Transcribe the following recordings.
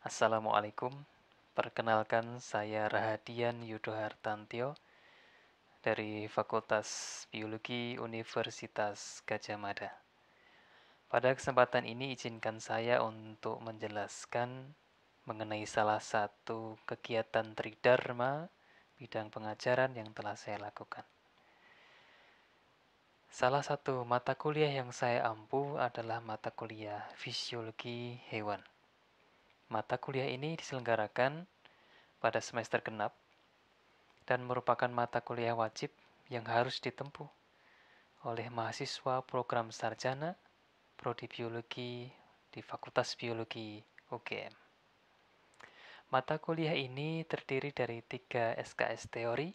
Assalamualaikum, perkenalkan saya Rahadian Yudho Hartantio dari Fakultas Biologi Universitas Gajah Mada. Pada kesempatan ini izinkan saya untuk menjelaskan mengenai salah satu kegiatan tridharma bidang pengajaran yang telah saya lakukan. Salah satu mata kuliah yang saya ampuh adalah mata kuliah fisiologi hewan. Mata kuliah ini diselenggarakan pada semester genap dan merupakan mata kuliah wajib yang harus ditempuh oleh mahasiswa program sarjana prodi biologi di Fakultas Biologi UGM. Mata kuliah ini terdiri dari tiga SKS teori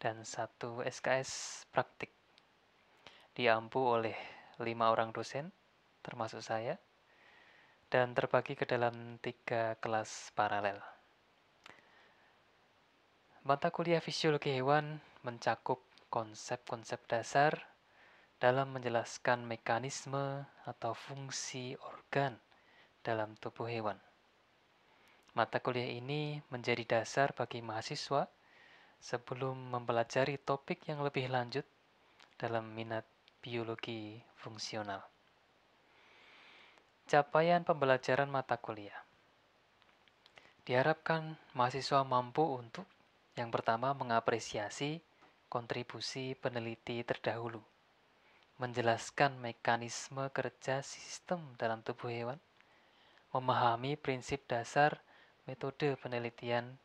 dan satu SKS praktik. Diampu oleh lima orang dosen, termasuk saya, dan terbagi ke dalam tiga kelas paralel. Mata kuliah fisiologi hewan mencakup konsep-konsep dasar dalam menjelaskan mekanisme atau fungsi organ dalam tubuh hewan. Mata kuliah ini menjadi dasar bagi mahasiswa sebelum mempelajari topik yang lebih lanjut dalam minat biologi fungsional. Capaian pembelajaran mata kuliah diharapkan mahasiswa mampu untuk yang pertama mengapresiasi kontribusi peneliti terdahulu, menjelaskan mekanisme kerja sistem dalam tubuh hewan, memahami prinsip dasar metode penelitian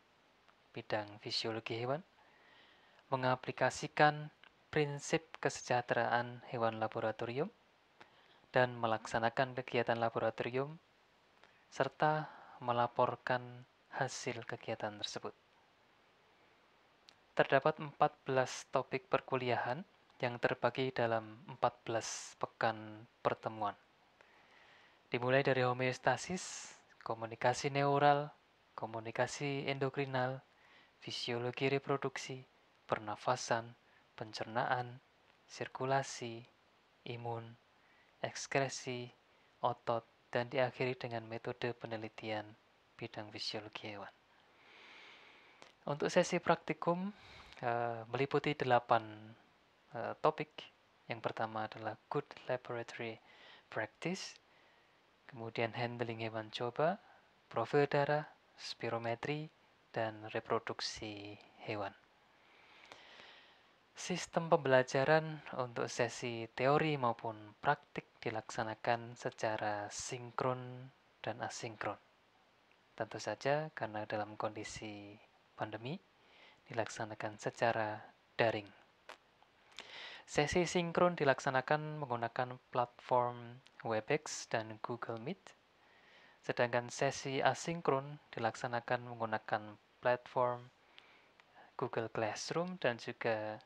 bidang fisiologi hewan, mengaplikasikan prinsip kesejahteraan hewan laboratorium, dan melaksanakan kegiatan laboratorium, serta melaporkan hasil kegiatan tersebut. Terdapat 14 topik perkuliahan yang terbagi dalam 14 pekan pertemuan. Dimulai dari homeostasis, komunikasi neural, komunikasi endokrinal, fisiologi reproduksi, pernafasan, pencernaan, sirkulasi, imun, ekskresi, otot, dan diakhiri dengan metode penelitian bidang fisiologi hewan. Untuk sesi praktikum eh, meliputi delapan eh, topik. Yang pertama adalah good laboratory practice, kemudian handling hewan coba, profil darah, spirometri, dan reproduksi hewan. Sistem pembelajaran untuk sesi teori maupun praktik dilaksanakan secara sinkron dan asinkron. Tentu saja karena dalam kondisi pandemi dilaksanakan secara daring. Sesi sinkron dilaksanakan menggunakan platform Webex dan Google Meet, sedangkan sesi asinkron dilaksanakan menggunakan platform Google Classroom dan juga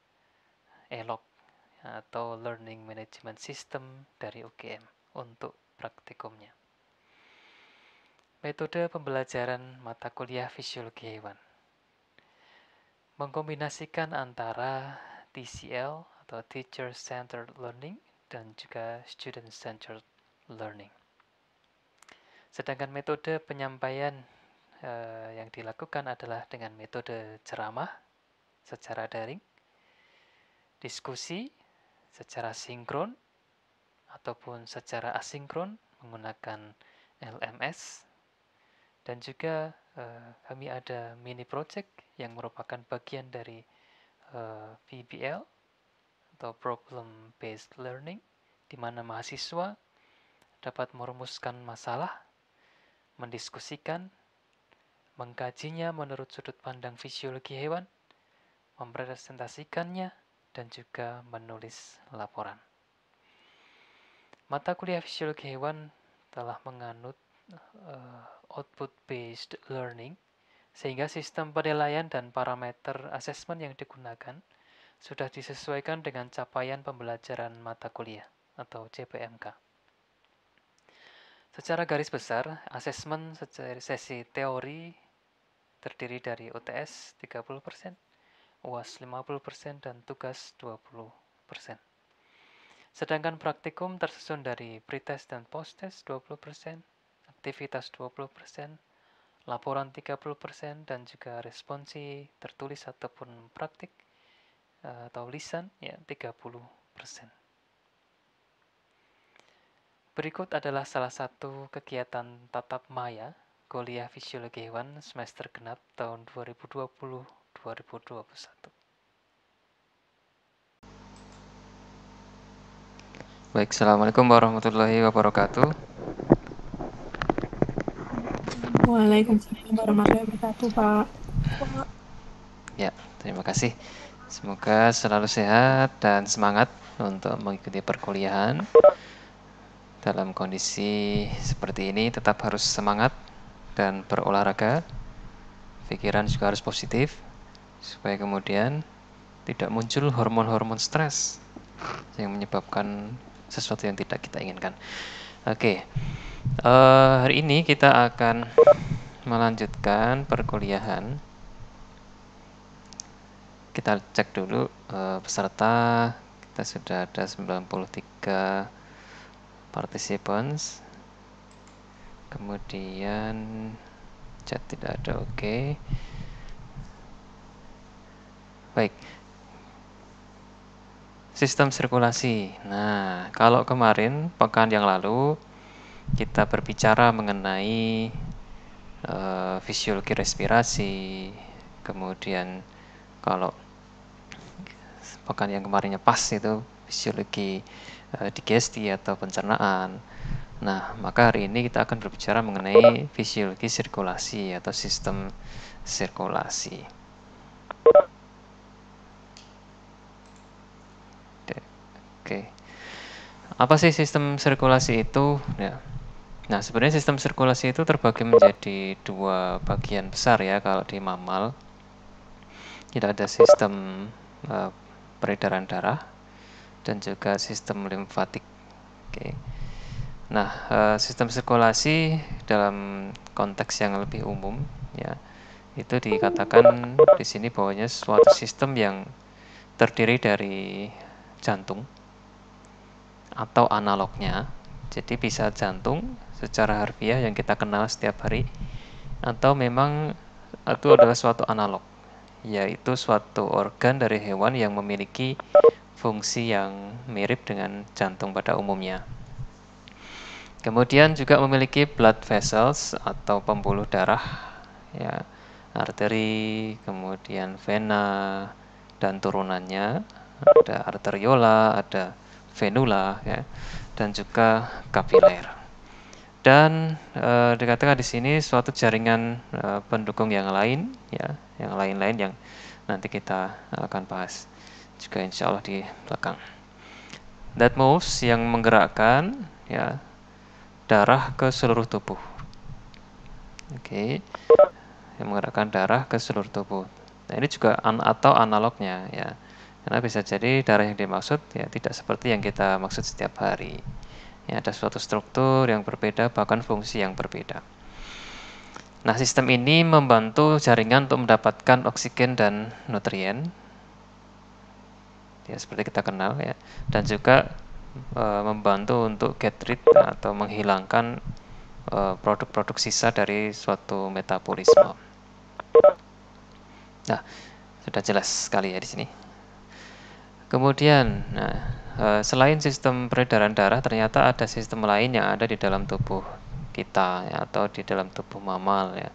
ELOC atau Learning Management System dari UGM untuk praktikumnya. Metode pembelajaran mata kuliah fisiologi hewan mengkombinasikan antara TCL atau Teacher Centered Learning dan juga Student Centered Learning. Sedangkan metode penyampaian eh, yang dilakukan adalah dengan metode ceramah secara daring diskusi secara sinkron ataupun secara asinkron menggunakan LMS dan juga eh, kami ada mini project yang merupakan bagian dari eh, PBL atau Problem Based Learning di mana mahasiswa dapat merumuskan masalah, mendiskusikan, mengkajinya menurut sudut pandang fisiologi hewan, mempresentasikannya, dan juga menulis laporan. Mata kuliah fisiologi hewan telah menganut uh, output-based learning, sehingga sistem penilaian dan parameter asesmen yang digunakan sudah disesuaikan dengan capaian pembelajaran mata kuliah atau CPMK. Secara garis besar, asesmen sesi teori terdiri dari UTS UAS 50% dan tugas 20%. Sedangkan praktikum tersusun dari pretest dan posttest 20%, aktivitas 20%, laporan 30% dan juga responsi tertulis ataupun praktik eh, atau lisan ya 30%. Berikut adalah salah satu kegiatan tatap maya kuliah fisiologi hewan semester genap tahun 2020 2021. Baik, Assalamualaikum warahmatullahi wabarakatuh. Waalaikumsalam warahmatullahi wabarakatuh, Pak. Ya, terima kasih. Semoga selalu sehat dan semangat untuk mengikuti perkuliahan. Dalam kondisi seperti ini tetap harus semangat dan berolahraga. Pikiran juga harus positif supaya kemudian tidak muncul hormon-hormon stres yang menyebabkan sesuatu yang tidak kita inginkan. Oke, okay. uh, eh, hari ini kita akan melanjutkan perkuliahan. Kita cek dulu uh, peserta. Kita sudah ada 93 participants. Kemudian chat tidak ada, oke. Okay. Baik. Sistem sirkulasi. Nah, kalau kemarin pekan yang lalu kita berbicara mengenai uh, fisiologi respirasi, kemudian kalau pekan yang kemarinnya pas itu fisiologi uh, digesti atau pencernaan. Nah, maka hari ini kita akan berbicara mengenai fisiologi sirkulasi atau sistem sirkulasi. Oke. Apa sih sistem sirkulasi itu? Ya. Nah, sebenarnya sistem sirkulasi itu terbagi menjadi dua bagian besar ya kalau di mamal. Kita ada sistem uh, peredaran darah dan juga sistem limfatik. Oke. Nah, uh, sistem sirkulasi dalam konteks yang lebih umum ya itu dikatakan di sini bahwanya suatu sistem yang terdiri dari jantung atau analognya. Jadi bisa jantung secara harfiah yang kita kenal setiap hari atau memang itu adalah suatu analog yaitu suatu organ dari hewan yang memiliki fungsi yang mirip dengan jantung pada umumnya. Kemudian juga memiliki blood vessels atau pembuluh darah ya, arteri, kemudian vena dan turunannya, ada arteriola, ada venula ya, dan juga kapiler. Dan e, dikatakan di sini suatu jaringan e, pendukung yang lain, ya, yang lain-lain yang nanti kita akan bahas juga insya Allah di belakang. That moves yang menggerakkan ya darah ke seluruh tubuh. Oke, okay. yang menggerakkan darah ke seluruh tubuh. Nah ini juga an atau analognya ya karena bisa jadi darah yang dimaksud ya tidak seperti yang kita maksud setiap hari. Ya, ada suatu struktur yang berbeda bahkan fungsi yang berbeda. Nah, sistem ini membantu jaringan untuk mendapatkan oksigen dan nutrien. Ya, seperti kita kenal ya. Dan juga e, membantu untuk get rid atau menghilangkan e, produk-produk e, sisa dari suatu metabolisme. Nah, sudah jelas sekali ya di sini. Kemudian, nah, eh, selain sistem peredaran darah, ternyata ada sistem lain yang ada di dalam tubuh kita ya, atau di dalam tubuh mamal ya.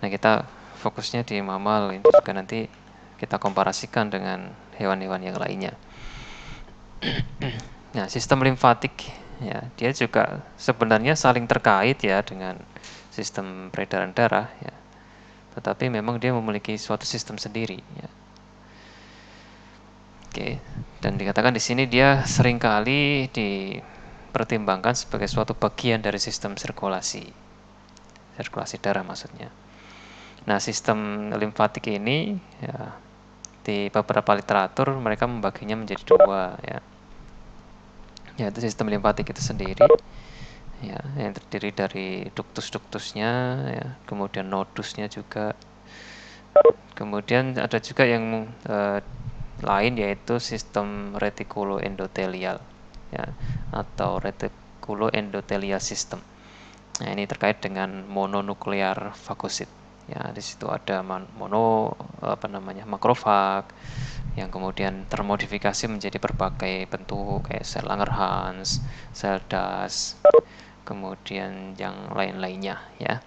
Nah kita fokusnya di mamal ini juga nanti kita komparasikan dengan hewan-hewan yang lainnya. nah sistem limfatik ya dia juga sebenarnya saling terkait ya dengan sistem peredaran darah ya. Tetapi memang dia memiliki suatu sistem sendiri ya. Oke, dan dikatakan di sini dia seringkali dipertimbangkan sebagai suatu bagian dari sistem sirkulasi. Sirkulasi darah maksudnya. Nah, sistem limfatik ini ya, di beberapa literatur mereka membaginya menjadi dua ya. Yaitu sistem limfatik itu sendiri ya, yang terdiri dari duktus-duktusnya ya, kemudian nodusnya juga. Kemudian ada juga yang eh, lain yaitu sistem retikuloendotelial ya, atau endotelial system. Nah, ini terkait dengan mononuklear fagosit. Ya, di situ ada mono apa namanya makrofag yang kemudian termodifikasi menjadi berbagai bentuk kayak sel Langerhans, sel das, kemudian yang lain-lainnya ya.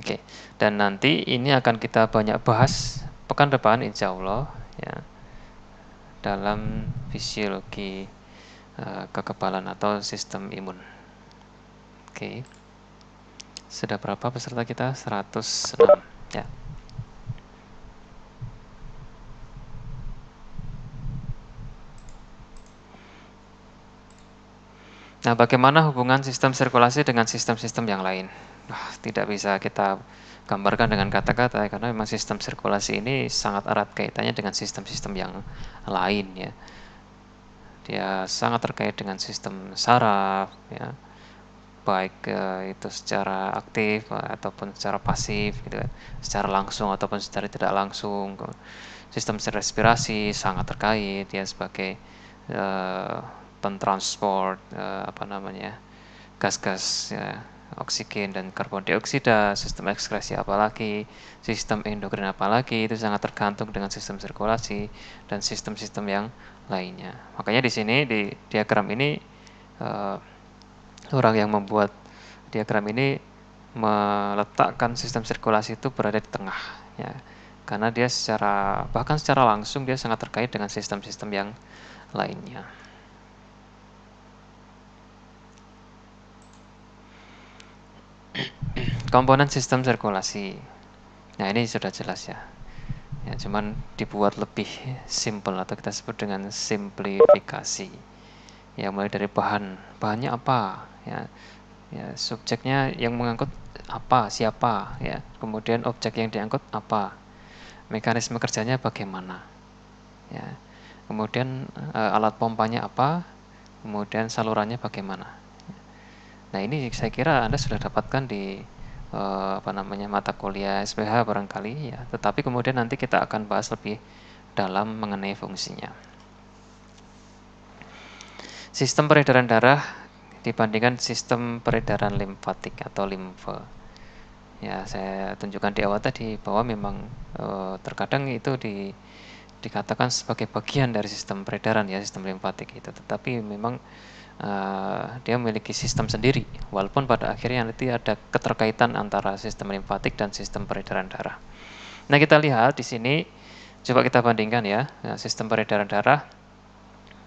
Oke, dan nanti ini akan kita banyak bahas pekan depan insya Allah ya dalam fisiologi uh, kekebalan atau sistem imun. Oke. Sudah berapa peserta kita? 106 ya. Nah, bagaimana hubungan sistem sirkulasi dengan sistem-sistem yang lain? Wah, tidak bisa kita gambarkan dengan kata-kata ya, karena memang sistem sirkulasi ini sangat erat kaitannya dengan sistem-sistem yang lain ya. Dia sangat terkait dengan sistem saraf ya. Baik eh, itu secara aktif ataupun secara pasif gitu kan. Secara langsung ataupun secara tidak langsung. Sistem respirasi sangat terkait ya sebagai eh, transport eh, apa namanya? gas-gas ya oksigen dan karbon dioksida, sistem ekskresi apalagi, sistem endokrin apalagi, itu sangat tergantung dengan sistem sirkulasi dan sistem-sistem yang lainnya. Makanya di sini di diagram ini uh, orang yang membuat diagram ini meletakkan sistem sirkulasi itu berada di tengah ya. Karena dia secara bahkan secara langsung dia sangat terkait dengan sistem-sistem yang lainnya. komponen sistem sirkulasi. Nah, ini sudah jelas ya. Ya, cuman dibuat lebih simple atau kita sebut dengan simplifikasi. Ya, mulai dari bahan. Bahannya apa? Ya. Ya, subjeknya yang mengangkut apa, siapa, ya. Kemudian objek yang diangkut apa? Mekanisme kerjanya bagaimana? Ya. Kemudian e, alat pompanya apa? Kemudian salurannya bagaimana? Ya. Nah, ini saya kira Anda sudah dapatkan di eh, apa namanya mata kuliah SPH barangkali ya. Tetapi kemudian nanti kita akan bahas lebih dalam mengenai fungsinya. Sistem peredaran darah dibandingkan sistem peredaran limfatik atau limfe. Ya, saya tunjukkan di awal tadi bahwa memang eh, terkadang itu di dikatakan sebagai bagian dari sistem peredaran ya sistem limfatik itu. Tetapi memang uh, dia memiliki sistem sendiri walaupun pada akhirnya nanti ada keterkaitan antara sistem limfatik dan sistem peredaran darah. Nah kita lihat di sini coba kita bandingkan ya, ya sistem peredaran darah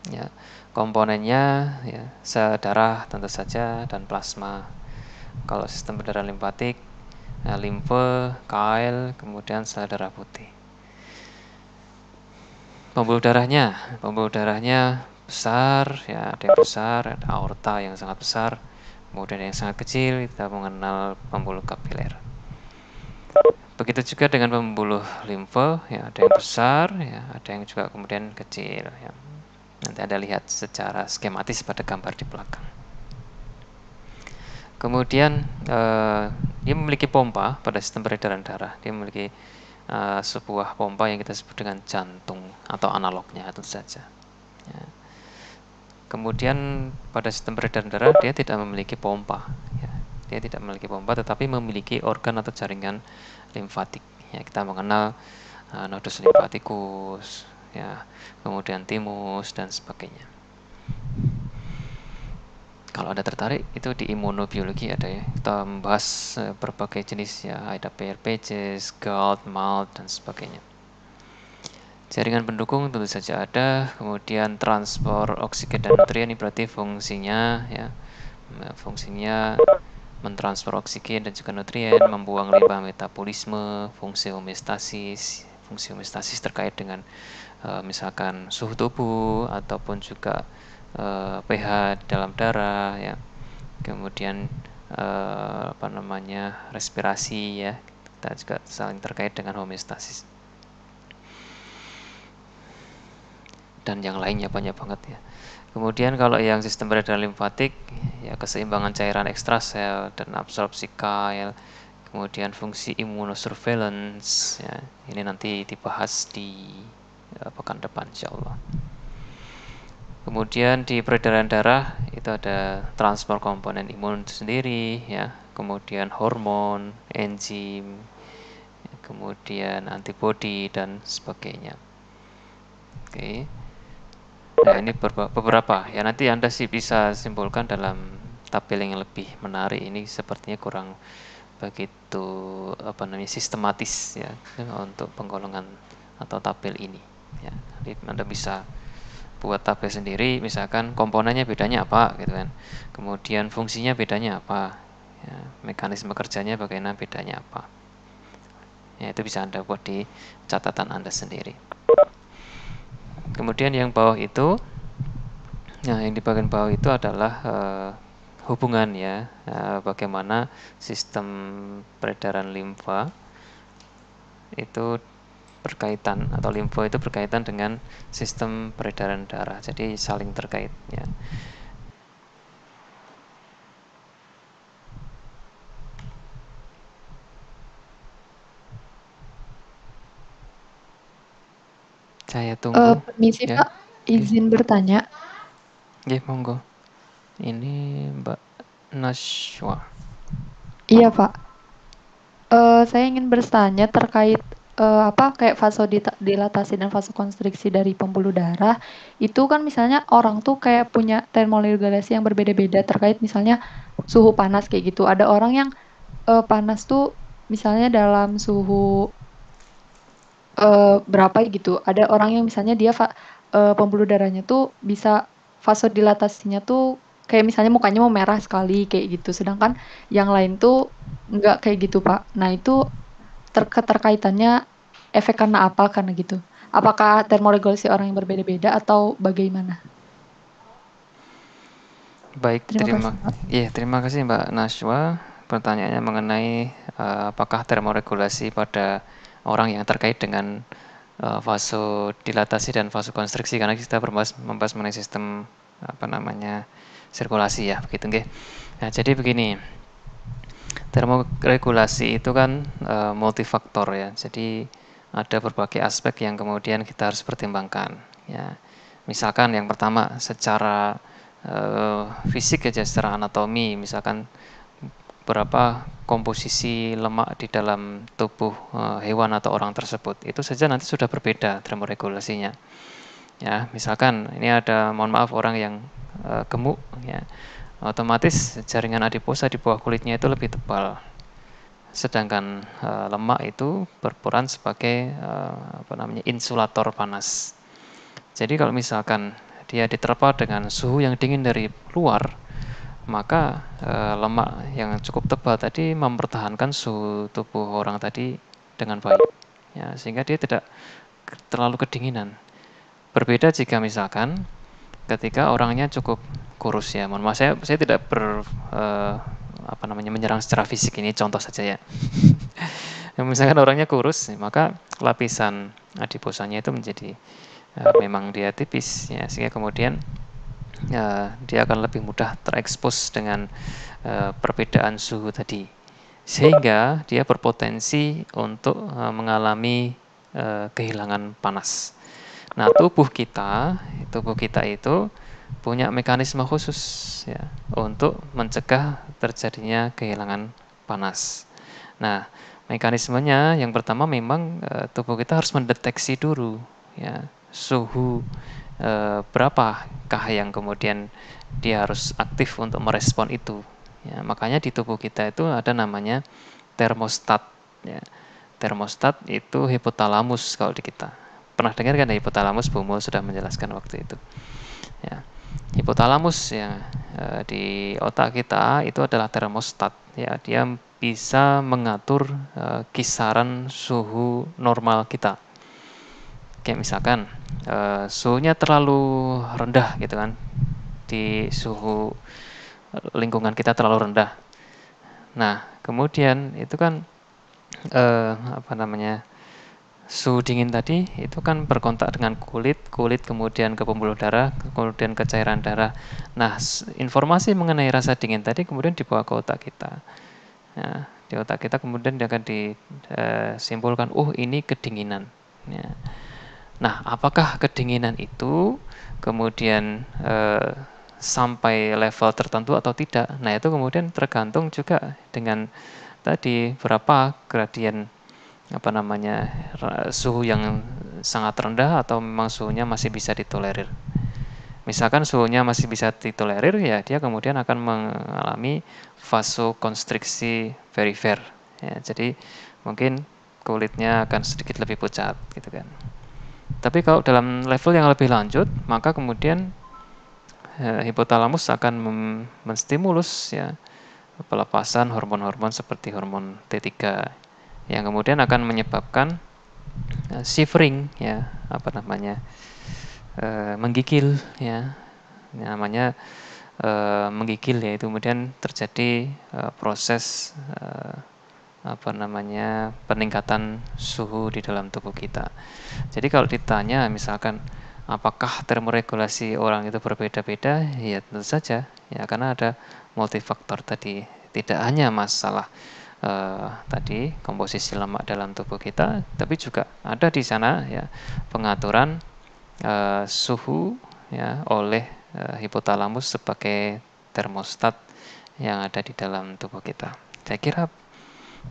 ya komponennya ya darah tentu saja dan plasma. Kalau sistem peredaran limfatik ya, limfe, kail, kemudian sel darah putih. Pembuluh darahnya, pembuluh darahnya besar, ya ada yang besar, ada aorta yang sangat besar, kemudian yang sangat kecil kita mengenal pembuluh kapiler. Begitu juga dengan pembuluh limfe, ya ada yang besar, ya ada yang juga kemudian kecil. Ya. Nanti Anda lihat secara skematis pada gambar di belakang. Kemudian eh, dia memiliki pompa pada sistem peredaran darah. Dia memiliki eh, sebuah pompa yang kita sebut dengan jantung atau analognya tentu saja. Ya. Kemudian pada sistem peredaran darah dia tidak memiliki pompa. Ya. Dia tidak memiliki pompa tetapi memiliki organ atau jaringan limfatik. Ya, kita mengenal uh, nodus limfatikus, ya, kemudian timus dan sebagainya. Kalau Anda tertarik itu di imunobiologi ada ya. Kita membahas eh, berbagai jenis ya, ada PRPJ, GALT, MALT dan sebagainya. Jaringan pendukung tentu saja ada, kemudian transport oksigen dan nutrien ini berarti fungsinya ya nah, fungsinya mentransfer oksigen dan juga nutrien, membuang limbah metabolisme, fungsi homeostasis. Fungsi homeostasis terkait dengan e, misalkan suhu tubuh ataupun juga e, pH dalam darah ya. Kemudian e, apa namanya? respirasi ya. Kita juga saling terkait dengan homeostasis. dan yang lainnya banyak banget ya. Kemudian kalau yang sistem peredaran limfatik ya keseimbangan cairan ekstrasel dan absorpsi kail, kemudian fungsi imunosurveillance ya. Ini nanti dibahas di ya, pekan depan insyaallah. Kemudian di peredaran darah itu ada transport komponen imun sendiri ya, kemudian hormon, enzim, kemudian antibodi dan sebagainya. Oke. Okay. Nah ini beberapa ya nanti anda sih bisa simpulkan dalam tabel yang lebih menarik ini sepertinya kurang begitu apa namanya sistematis ya untuk penggolongan atau tabel ini ya jadi anda bisa buat tabel sendiri misalkan komponennya bedanya apa gitu kan kemudian fungsinya bedanya apa ya, mekanisme kerjanya bagaimana bedanya apa ya itu bisa anda buat di catatan anda sendiri kemudian yang bawah itu nah yang di bagian bawah itu adalah uh, hubungan ya uh, bagaimana sistem peredaran limfa itu berkaitan atau limfo itu berkaitan dengan sistem peredaran darah jadi saling terkait ya Saya eh, tunggu. Uh, permisi ya. Pak, izin okay. bertanya. Ya, monggo. Ini Mbak Nashwa. Iya Pak. Uh, saya ingin bertanya terkait uh, apa kayak vasodilatasi dan vasokonstriksi dari pembuluh darah itu kan misalnya orang tuh kayak punya termoregulasi yang berbeda-beda terkait misalnya suhu panas kayak gitu ada orang yang uh, panas tuh misalnya dalam suhu uh, berapa gitu. Ada orang yang misalnya dia uh, pembuluh darahnya tuh bisa dilatasinya tuh kayak misalnya mukanya mau merah sekali kayak gitu. Sedangkan yang lain tuh nggak kayak gitu pak. Nah itu ter efek karena apa karena gitu. Apakah termoregulasi orang yang berbeda-beda atau bagaimana? Baik, terima, terima kasih. Iya, terima kasih Mbak Nashwa. Pertanyaannya mengenai uh, apakah termoregulasi pada orang yang terkait dengan uh, dilatasi dan fase konstriksi karena kita membahas, membahas mengenai sistem apa namanya sirkulasi ya begitu nggih. Nah, jadi begini. Termoregulasi itu kan uh, multifaktor ya. Jadi ada berbagai aspek yang kemudian kita harus pertimbangkan ya. Misalkan yang pertama secara uh, fisik aja secara anatomi misalkan berapa komposisi lemak di dalam tubuh eh, hewan atau orang tersebut. Itu saja nanti sudah berbeda termoregulasinya. Ya, misalkan ini ada mohon maaf orang yang eh, gemuk ya. Otomatis jaringan adiposa di bawah kulitnya itu lebih tebal. Sedangkan eh, lemak itu berperan sebagai apa namanya insulator panas. Jadi kalau misalkan dia diterpa dengan suhu yang dingin dari luar, maka e, lemak yang cukup tebal tadi mempertahankan suhu tubuh orang tadi dengan baik ya sehingga dia tidak terlalu kedinginan berbeda jika misalkan ketika orangnya cukup kurus ya mohon maaf saya saya tidak ber e, apa namanya menyerang secara fisik ini contoh saja ya misalkan orangnya kurus maka lapisan adiposanya itu menjadi e, memang dia tipis ya sehingga kemudian ya, dia akan lebih mudah terekspos dengan uh, perbedaan suhu tadi sehingga dia berpotensi untuk uh, mengalami uh, kehilangan panas. Nah, tubuh kita, tubuh kita itu punya mekanisme khusus ya untuk mencegah terjadinya kehilangan panas. Nah, mekanismenya yang pertama memang uh, tubuh kita harus mendeteksi dulu ya suhu e, berapakah yang kemudian dia harus aktif untuk merespon itu. Ya, makanya di tubuh kita itu ada namanya termostat. Ya. Termostat itu hipotalamus kalau di kita. Pernah dengar kan hipotalamus? Bumo sudah menjelaskan waktu itu. Ya. Hipotalamus yang e, eh, di otak kita itu adalah termostat. Ya, dia bisa mengatur e, kisaran suhu normal kita kayak misalkan uh, suhunya terlalu rendah gitu kan di suhu lingkungan kita terlalu rendah. Nah, kemudian itu kan eh, apa namanya suhu dingin tadi itu kan berkontak dengan kulit, kulit kemudian ke pembuluh darah, kemudian ke cairan darah. Nah, informasi mengenai rasa dingin tadi kemudian dibawa ke otak kita. ya, di otak kita kemudian dia akan disimpulkan, eh, uh oh, ini kedinginan. Ya. Nah, apakah kedinginan itu kemudian e, sampai level tertentu atau tidak? Nah, itu kemudian tergantung juga dengan tadi berapa gradien apa namanya suhu yang sangat rendah atau memang suhunya masih bisa ditolerir. Misalkan suhunya masih bisa ditolerir ya dia kemudian akan mengalami fase vasokonstriksi perifer. Ya, jadi mungkin kulitnya akan sedikit lebih pucat gitu kan. Tapi kalau dalam level yang lebih lanjut, maka kemudian ya, hipotalamus akan menstimulus ya pelepasan hormon-hormon seperti hormon T3 yang kemudian akan menyebabkan uh, shivering ya apa namanya eh, menggigil ya namanya menggigil ya itu kemudian terjadi proses apa namanya peningkatan suhu di dalam tubuh kita. Jadi kalau ditanya misalkan apakah termoregulasi orang itu berbeda-beda? Ya tentu saja, ya karena ada multifaktor tadi. Tidak hanya masalah eh, tadi komposisi lemak dalam tubuh kita, tapi juga ada di sana ya pengaturan eh, suhu ya oleh eh, hipotalamus sebagai termostat yang ada di dalam tubuh kita. Saya kira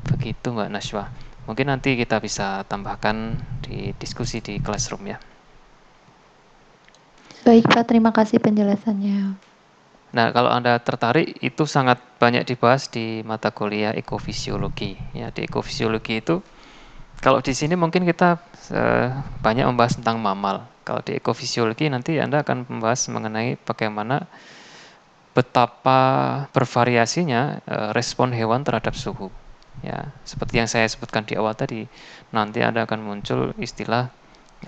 Begitu Mbak Naswa. Mungkin nanti kita bisa tambahkan di diskusi di classroom ya. Baik Pak, terima kasih penjelasannya. Nah, kalau Anda tertarik itu sangat banyak dibahas di mata kuliah ekofisiologi. Ya, di ekofisiologi itu kalau di sini mungkin kita eh, banyak membahas tentang mamal. Kalau di ekofisiologi nanti Anda akan membahas mengenai bagaimana betapa bervariasinya eh, respon hewan terhadap suhu ya seperti yang saya sebutkan di awal tadi nanti ada akan muncul istilah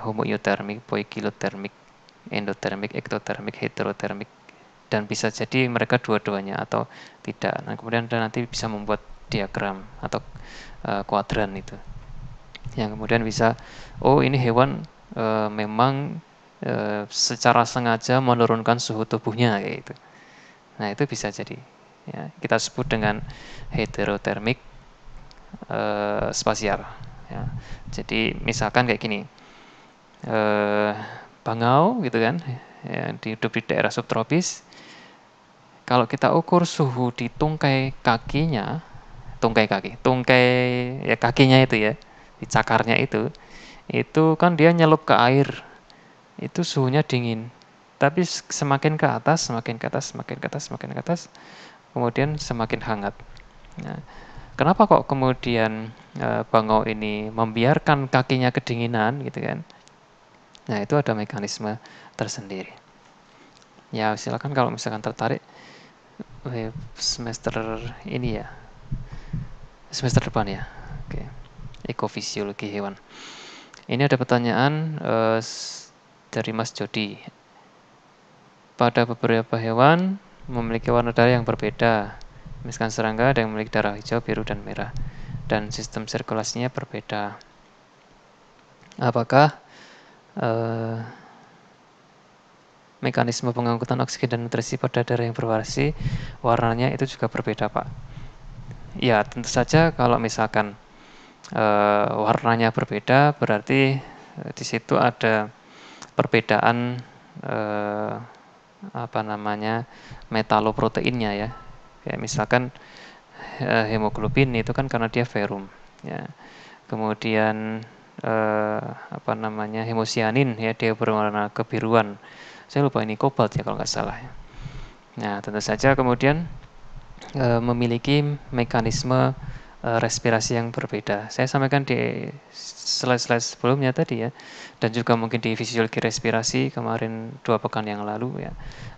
homoiotermik, poikilotermik, endotermik, ektotermik, heterotermik dan bisa jadi mereka dua-duanya atau tidak. Nah, kemudian Anda nanti bisa membuat diagram atau uh, kuadran itu. Yang kemudian bisa oh ini hewan uh, memang uh, secara sengaja menurunkan suhu tubuhnya kayak itu. Nah, itu bisa jadi ya, kita sebut dengan heterotermik Eh, spasial. Ya. Jadi misalkan kayak gini, e, bangau gitu kan, ya, hidup di daerah subtropis. Kalau kita ukur suhu di tungkai kakinya, tungkai kaki, tungkai ya kakinya itu ya, di cakarnya itu, itu kan dia nyelup ke air, itu suhunya dingin. Tapi semakin ke atas, semakin ke atas, semakin ke atas, semakin ke atas, kemudian semakin hangat. Nah, kenapa kok kemudian eh, bangau ini membiarkan kakinya kedinginan gitu kan? Nah itu ada mekanisme tersendiri. Ya silakan kalau misalkan tertarik eh, semester ini ya, semester depan ya. Oke, ekofisiologi hewan. Ini ada pertanyaan e, dari Mas Jody. Pada beberapa hewan memiliki warna darah yang berbeda Misalkan serangga ada yang memiliki darah hijau, biru, dan merah. Dan sistem sirkulasinya berbeda. Apakah eh, mekanisme pengangkutan oksigen dan nutrisi pada darah yang berwarasi warnanya itu juga berbeda, Pak? Ya, tentu saja kalau misalkan eh, warnanya berbeda, berarti eh, di situ ada perbedaan eh, apa namanya metaloproteinnya ya ya misalkan eh, hemoglobin itu kan karena dia ferum. Ya. Kemudian eh, apa namanya hemosianin ya dia berwarna kebiruan. Saya lupa ini kobalt ya kalau nggak salah. Ya. Nah tentu saja kemudian eh, memiliki mekanisme eh, respirasi yang berbeda. Saya sampaikan di slide-slide sebelumnya tadi ya, dan juga mungkin di fisiologi respirasi kemarin dua pekan yang lalu ya.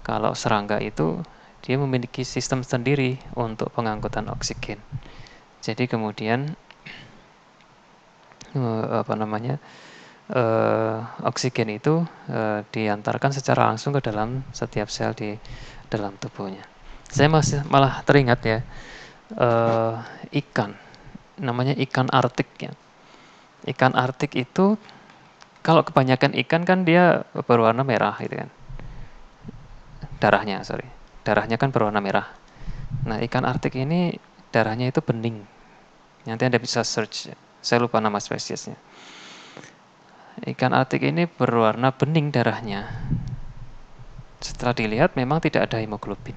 Kalau serangga itu dia memiliki sistem sendiri untuk pengangkutan oksigen. Jadi kemudian eh, apa namanya uh, oksigen itu uh, diantarkan secara langsung ke dalam setiap sel di dalam tubuhnya. Saya masih malah teringat ya uh, ikan, namanya ikan artik ya. Ikan artik itu kalau kebanyakan ikan kan dia berwarna merah gitu kan, darahnya sorry darahnya kan berwarna merah. Nah, ikan Artik ini darahnya itu bening. Nanti Anda bisa search. Saya lupa nama spesiesnya. Ikan Artik ini berwarna bening darahnya. Setelah dilihat memang tidak ada hemoglobin.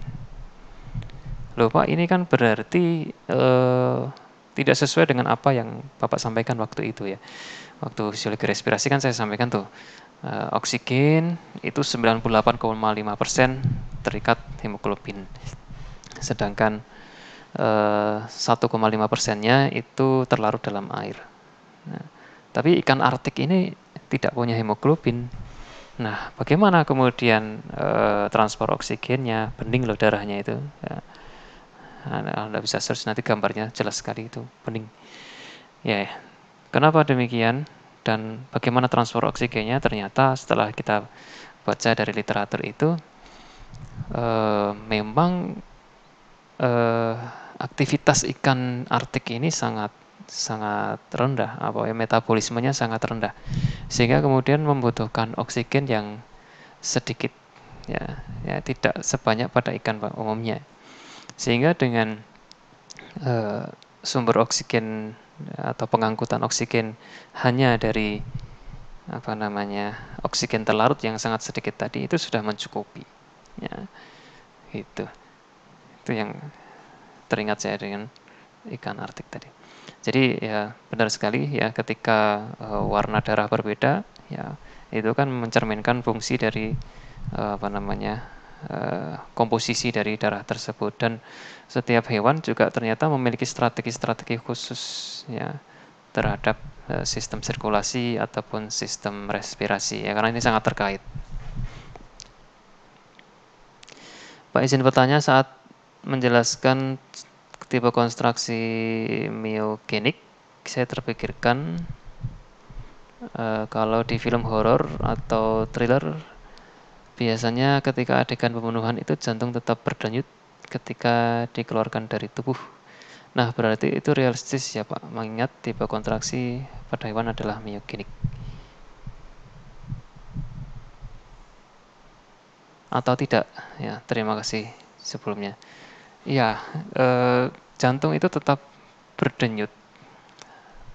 Loh Pak, ini kan berarti eh, tidak sesuai dengan apa yang Bapak sampaikan waktu itu ya. Waktu fisiologi respirasi kan saya sampaikan tuh, eh, oksigen itu 98,5% terikat hemoglobin. Sedangkan eh, 1,5 persennya itu terlarut dalam air. Nah, tapi ikan artik ini tidak punya hemoglobin. Nah, bagaimana kemudian eh, oksigennya, bening loh darahnya itu. Ya. anda bisa search nanti gambarnya jelas sekali itu bening. Ya, yeah. kenapa demikian? dan bagaimana transfer oksigennya ternyata setelah kita baca dari literatur itu uh, memang uh, aktivitas ikan artik ini sangat sangat rendah apa ya metabolismenya sangat rendah sehingga kemudian membutuhkan oksigen yang sedikit ya, ya tidak sebanyak pada ikan umumnya sehingga dengan uh, sumber oksigen atau pengangkutan oksigen hanya dari apa namanya oksigen terlarut yang sangat sedikit tadi itu sudah mencukupi ya itu itu yang teringat saya dengan ikan Artik tadi jadi ya benar sekali ya ketika uh, warna darah berbeda ya itu kan mencerminkan fungsi dari uh, apa namanya uh, komposisi dari darah tersebut dan setiap hewan juga ternyata memiliki strategi-strategi khusus ya, terhadap uh, sistem sirkulasi ataupun sistem respirasi ya karena ini sangat terkait Pak izin bertanya saat menjelaskan tipe konstruksi miogenik, saya terpikirkan uh, kalau di film horor atau thriller biasanya ketika adegan pembunuhan itu jantung tetap berdenyut ketika dikeluarkan dari tubuh. Nah, berarti itu realistis ya Pak, mengingat tipe kontraksi pada hewan adalah miogenik. atau tidak ya terima kasih sebelumnya ya e, jantung itu tetap berdenyut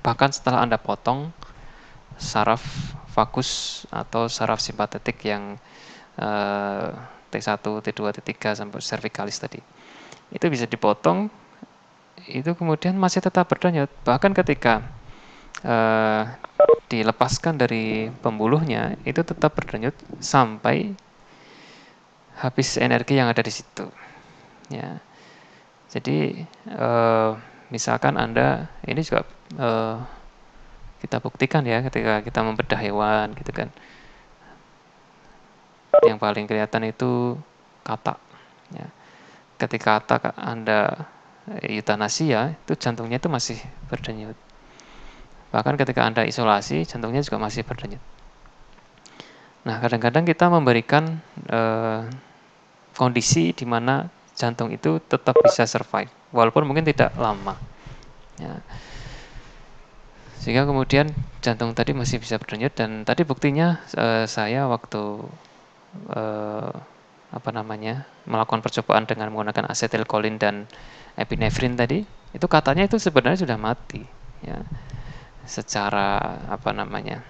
bahkan setelah anda potong saraf vagus atau saraf simpatetik yang e, T1, T2, T3 sampai cervicalis tadi itu bisa dipotong itu kemudian masih tetap berdenyut bahkan ketika eh, dilepaskan dari pembuluhnya itu tetap berdenyut sampai habis energi yang ada di situ. Ya. Jadi eh, misalkan Anda ini juga eh, kita buktikan ya ketika kita membedah hewan gitu kan. Yang paling kelihatan itu katak. Ya. Ketika katak Anda eh, eutanasia, ya, itu jantungnya itu masih berdenyut. Bahkan ketika Anda isolasi, jantungnya juga masih berdenyut. Nah, kadang-kadang kita memberikan eh, kondisi di mana jantung itu tetap bisa survive walaupun mungkin tidak lama ya. sehingga kemudian jantung tadi masih bisa berdenyut dan tadi buktinya uh, saya waktu uh, apa namanya melakukan percobaan dengan menggunakan asetilkolin dan epinefrin tadi itu katanya itu sebenarnya sudah mati ya secara apa namanya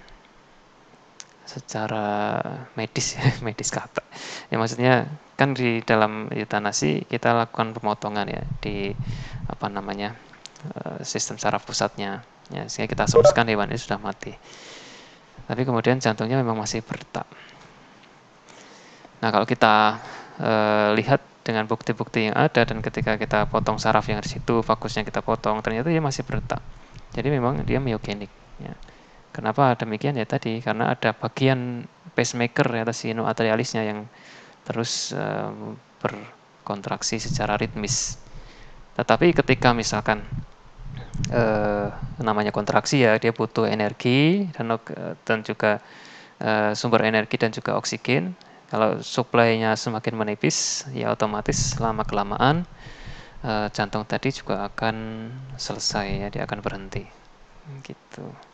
secara medis medis kata ya maksudnya kan di dalam eutanasi kita lakukan pemotongan ya di apa namanya eh, sistem saraf pusatnya ya sehingga kita asumsikan hewan ini sudah mati tapi kemudian jantungnya memang masih berdetak nah kalau kita e, lihat dengan bukti-bukti yang ada dan ketika kita potong saraf yang di situ fokusnya kita potong ternyata dia masih berdetak jadi memang dia miogenik ya. kenapa demikian ya tadi karena ada bagian pacemaker ya atau sinu atrialisnya yang terus eh, berkontraksi secara ritmis. Tetapi ketika misalkan eh, namanya kontraksi ya, dia butuh energi dan, dan juga eh, sumber energi dan juga oksigen. Kalau suplainya semakin menipis, ya otomatis lama-kelamaan eh, jantung tadi juga akan selesai, ya, dia akan berhenti. Gitu.